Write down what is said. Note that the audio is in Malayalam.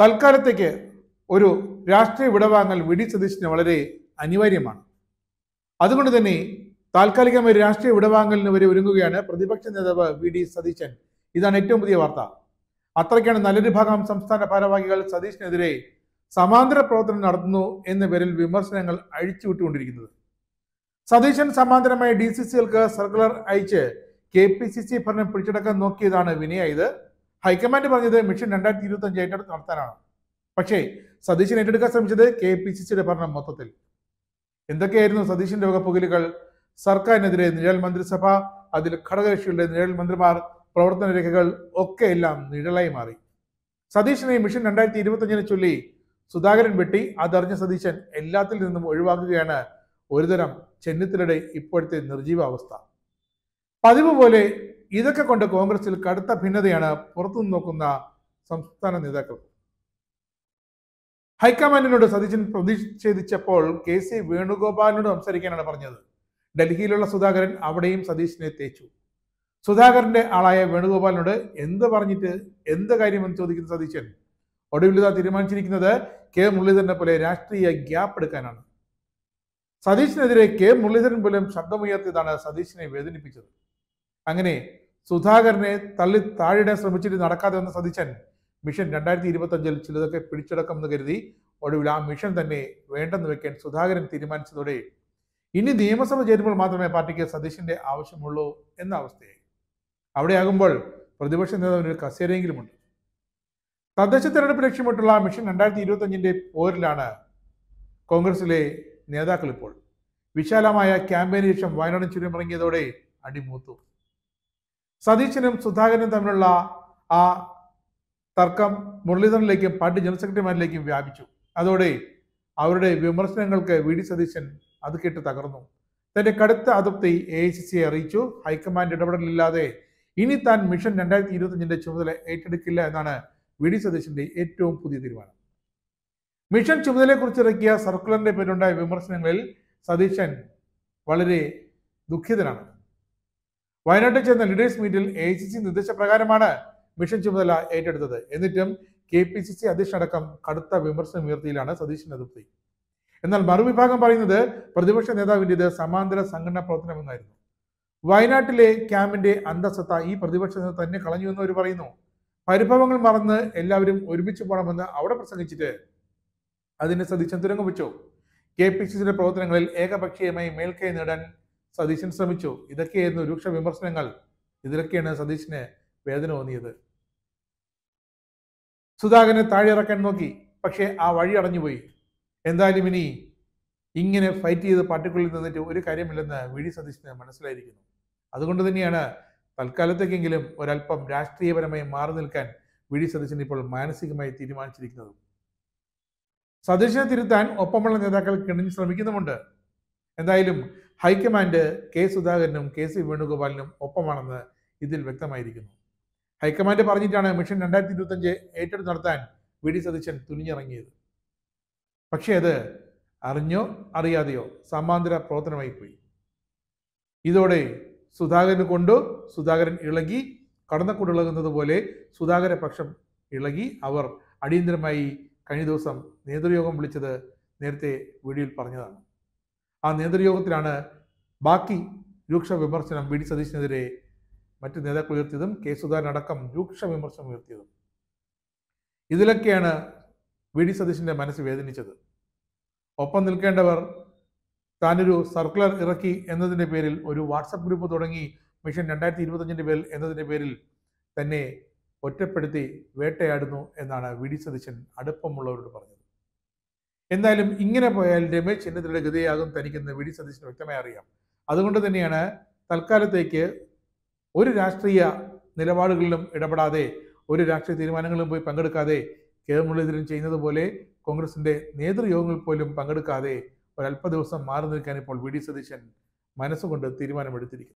തൽക്കാലത്തേക്ക് ഒരു രാഷ്ട്രീയ വിടവാങ്ങൽ വിടി സതീശന് വളരെ അനിവാര്യമാണ് അതുകൊണ്ട് തന്നെ താൽക്കാലികമായി രാഷ്ട്രീയ വിടവാങ്ങലിന് വരെ ഒരുങ്ങുകയാണ് പ്രതിപക്ഷ നേതാവ് വി ഡി സതീശൻ ഇതാണ് ഏറ്റവും പുതിയ വാർത്ത അത്രയ്ക്കാണ് നല്ലൊരു ഭാഗം സംസ്ഥാന ഭാരവാഹികൾ സതീശിനെതിരെ സമാന്തര പ്രവർത്തനം നടത്തുന്നു എന്ന പേരിൽ വിമർശനങ്ങൾ അഴിച്ചുവിട്ടുകൊണ്ടിരിക്കുന്നത് സതീശൻ സമാന്തരമായി ഡി സി സികൾക്ക് സർക്കുലർ അയച്ച് കെ പി സി സി ഭരണം പിടിച്ചടക്കാൻ നോക്കിയതാണ് വിനയായത് ഹൈക്കമാൻഡ് പറഞ്ഞത് മിഷൻ രണ്ടായിരത്തി ഇരുപത്തി അഞ്ച് ഏറ്റെടുത്ത് നടത്താനാണ് പക്ഷേ സതീശൻ ഏറ്റെടുക്കാൻ ശ്രമിച്ചത് കെ പി സി സിയുടെ ഭരണം മൊത്തത്തിൽ എന്തൊക്കെയായിരുന്നു സതീശന്റെ വകപ്പുകലുകൾ സർക്കാരിനെതിരെ നിഴൽ മന്ത്രിസഭ അതിൽ ഘടകകക്ഷികളുടെ നിഴൽ മന്ത്രിമാർ പ്രവർത്തന രേഖകൾ ഒക്കെ എല്ലാം നിഴലായി മാറി സതീശനെ മിഷൻ രണ്ടായിരത്തി അഞ്ചിനെ ചൊല്ലി സുധാകരൻ വെട്ടി അതറിഞ്ഞ സതീശൻ എല്ലാത്തിൽ നിന്നും ഒഴിവാക്കുകയാണ് ഒരുതരം ചെന്നിത്തലയുടെ ഇപ്പോഴത്തെ നിർജീവ അവസ്ഥ പതിവ് പോലെ ഇതൊക്കെ കൊണ്ട് കോൺഗ്രസിൽ കടുത്ത ഭിന്നതയാണ് പുറത്തു നോക്കുന്ന സംസ്ഥാന നേതാക്കൾ ഹൈക്കമാൻഡിനോട് സതീശൻ പ്രതിഷേധിച്ചപ്പോൾ കെ സി വേണുഗോപാലിനോട് സംസാരിക്കാനാണ് പറഞ്ഞത് ഡൽഹിയിലുള്ള സുധാകരൻ അവിടെയും സതീശിനെ തേച്ചു സുധാകരന്റെ ആളായ വേണുഗോപാലിനോട് എന്ത് പറഞ്ഞിട്ട് എന്ത് കാര്യമെന്ന് ചോദിക്കുന്ന സതീശൻ ഒടുവിൽ തീരുമാനിച്ചിരിക്കുന്നത് കെ മുരളീധരനെ പോലെ രാഷ്ട്രീയ ഗ്യാപ്പ് എടുക്കാനാണ് സതീശിനെതിരെ കെ മുരളീധരൻ പോലും ശബ്ദമുയർത്തിയതാണ് സതീശിനെ വേദനിപ്പിച്ചത് അങ്ങനെ സുധാകരനെ തള്ളി താഴിടാൻ ശ്രമിച്ചിട്ട് നടക്കാതെ വന്ന സതീശൻ മിഷൻ രണ്ടായിരത്തി ഇരുപത്തി അഞ്ചിൽ ചിലതൊക്കെ പിടിച്ചടക്കം എന്ന് കരുതി ഒടുവിൽ ആ മിഷൻ തന്നെ വേണ്ടെന്ന് വെക്കാൻ സുധാകരൻ തീരുമാനിച്ചതോടെ ഇനി നിയമസഭ ചേരുമ്പോൾ മാത്രമേ പാർട്ടിക്ക് സതീശന്റെ ആവശ്യമുള്ളൂ എന്ന അവസ്ഥയായി അവിടെയാകുമ്പോൾ പ്രതിപക്ഷ നേതാവിന് ഒരു കസേരയെങ്കിലുമുണ്ട് തദ്ദേശ തെരഞ്ഞെടുപ്പ് ലക്ഷ്യമിട്ടുള്ള മിഷൻ രണ്ടായിരത്തി ഇരുപത്തി അഞ്ചിന്റെ പോരിലാണ് കോൺഗ്രസിലെ നേതാക്കൾ ഇപ്പോൾ വിശാലമായ ക്യാമ്പയിന് ശേഷം വയനാട് ചുരുമിറങ്ങിയതോടെ അടിമൂത്തു സതീശനും സുധാകരനും തമ്മിലുള്ള ആ തർക്കം മുരളീധരനിലേക്കും പാർട്ടി ജനറൽ സെക്രട്ടറിമാരിലേക്കും വ്യാപിച്ചു അതോടെ അവരുടെ വിമർശനങ്ങൾക്ക് വി ഡി സതീശൻ അത് കേട്ട് തകർന്നു തന്റെ കടുത്ത അതൃപ്തി എ ഐ സി സിയെ അറിയിച്ചു ഹൈക്കമാൻഡ് ഇടപെടലില്ലാതെ ഇനി താൻ മിഷൻ രണ്ടായിരത്തി ഇരുപത്തിയഞ്ചിന്റെ ചുമതല ഏറ്റെടുക്കില്ല എന്നാണ് വി ഡി സതീശന്റെ ഏറ്റവും പുതിയ തീരുമാനം മിഷൻ ചുമതലയെക്കുറിച്ച് ഇറക്കിയ സർക്കുലറിന്റെ പേരുണ്ടായ വിമർശനങ്ങളിൽ സതീശൻ വളരെ ദുഃഖിതനാണ് വയനാട്ടിൽ ചേർന്ന ലീഡേഴ്സ് മീറ്റിൽ എ ഐ സി സി നിർദ്ദേശപ്രകാരമാണ് മിഷൻ ചുമതല ഏറ്റെടുത്തത് എന്നിട്ടും കെ പി സി സി അധ്യക്ഷനടക്കം കടുത്ത വിമർശനം ഉയർത്തിയിലാണ് സതീശിന്റെ അതൃപ്തി എന്നാൽ മറുവിഭാഗം പറയുന്നത് പ്രതിപക്ഷ ഇത് സമാന്തര സംഘടനാ പ്രവർത്തനമെന്നായിരുന്നു വയനാട്ടിലെ ക്യാമ്പിന്റെ അന്തസ്സത്ത ഈ പ്രതിപക്ഷ നേതാവ് തന്നെ കളഞ്ഞുവെന്ന് അവർ പറയുന്നു പരിഭവങ്ങൾ മറന്ന് എല്ലാവരും ഒരുമിച്ച് പോകണമെന്ന് അവിടെ പ്രസംഗിച്ചിട്ട് അതിനെ സതീശൻ തുരങ്കം വെച്ചു കെ പി സി സിയുടെ പ്രവർത്തനങ്ങളിൽ ഏകപക്ഷീയമായി മേൽക്കൈ നേടാൻ സതീശൻ ശ്രമിച്ചു ഇതൊക്കെയായിരുന്നു രൂക്ഷ വിമർശനങ്ങൾ ഇതിലൊക്കെയാണ് സതീശന് വേദന തോന്നിയത് സുധാകരനെ താഴെ ഇറക്കാൻ നോക്കി പക്ഷേ ആ വഴി അടഞ്ഞുപോയി എന്തായാലും ഇനി ഇങ്ങനെ ഫൈറ്റ് ചെയ്ത് പാർട്ടിക്കുള്ളിൽ നിന്നിട്ട് ഒരു കാര്യമില്ലെന്ന് വിഴി ഡി സതീശന് മനസ്സിലായിരിക്കുന്നു അതുകൊണ്ട് തന്നെയാണ് തൽക്കാലത്തേക്കെങ്കിലും ഒരല്പം രാഷ്ട്രീയപരമായി മാറി നിൽക്കാൻ വിഴി സതീശൻ ഇപ്പോൾ മാനസികമായി തീരുമാനിച്ചിരിക്കുന്നത് സതീശനെ തിരുത്താൻ ഒപ്പമുള്ള നേതാക്കൾ കിണഞ്ഞ് ശ്രമിക്കുന്നുമുണ്ട് എന്തായാലും ഹൈക്കമാൻഡ് കെ സുധാകരനും കെ സി വേണുഗോപാലിനും ഒപ്പമാണെന്ന് ഇതിൽ വ്യക്തമായിരിക്കുന്നു ഹൈക്കമാൻഡ് പറഞ്ഞിട്ടാണ് മിഷൻ രണ്ടായിരത്തി ഇരുപത്തഞ്ച് ഏറ്റെടുത്ത് നടത്താൻ വി ഡി സതീശൻ തുനിഞ്ഞിറങ്ങിയത് പക്ഷേ അത് അറിഞ്ഞോ അറിയാതെയോ സമാന്തര പ്രവർത്തനമായി പോയി ഇതോടെ സുധാകരൻ കൊണ്ടു സുധാകരൻ ഇളകി കടന്നക്കൊണ്ടിളകുന്നത് പോലെ സുധാകര പക്ഷം ഇളകി അവർ അടിയന്തരമായി കഴിഞ്ഞ ദിവസം നേതൃയോഗം വിളിച്ചത് നേരത്തെ വീഡിയോയിൽ പറഞ്ഞതാണ് ആ നേതൃയോഗത്തിലാണ് ബാക്കി രൂക്ഷ വിമർശനം വി ഡി സതീശിനെതിരെ മറ്റ് നേതാക്കൾ ഉയർത്തിയതും കെ സുധാകരൻ അടക്കം രൂക്ഷ വിമർശനം ഉയർത്തിയതും ഇതിലൊക്കെയാണ് വി ഡി സതീശിൻ്റെ മനസ്സ് വേദനിച്ചത് ഒപ്പം നിൽക്കേണ്ടവർ താനൊരു സർക്കുലർ ഇറക്കി എന്നതിൻ്റെ പേരിൽ ഒരു വാട്സപ്പ് ഗ്രൂപ്പ് തുടങ്ങി മിഷൻ രണ്ടായിരത്തി ഇരുപത്തഞ്ചിൻ്റെ പേരിൽ എന്നതിൻ്റെ പേരിൽ തന്നെ ഒറ്റപ്പെടുത്തി വേട്ടയാടുന്നു എന്നാണ് വി ഡി സതീശൻ അടുപ്പമുള്ളവരോട് പറഞ്ഞത് എന്തായാലും ഇങ്ങനെ പോയാൽ രമേശ് ചെന്നിത്തലയുടെ ഗതിയാകും തനിക്കെന്ന് വി ഡി സതീശന് വ്യക്തമായി അറിയാം അതുകൊണ്ട് തന്നെയാണ് തൽക്കാലത്തേക്ക് ഒരു രാഷ്ട്രീയ നിലപാടുകളിലും ഇടപെടാതെ ഒരു രാഷ്ട്രീയ തീരുമാനങ്ങളിലും പോയി പങ്കെടുക്കാതെ കെ മുരളീധരൻ ചെയ്യുന്നത് പോലെ കോൺഗ്രസിന്റെ നേതൃയോഗങ്ങളിൽ പോലും പങ്കെടുക്കാതെ ഒരല്പ ദിവസം മാറി നിൽക്കാൻ ഇപ്പോൾ വി ഡി സതീശൻ മനസ്സുകൊണ്ട് തീരുമാനമെടുത്തിരിക്കുന്നു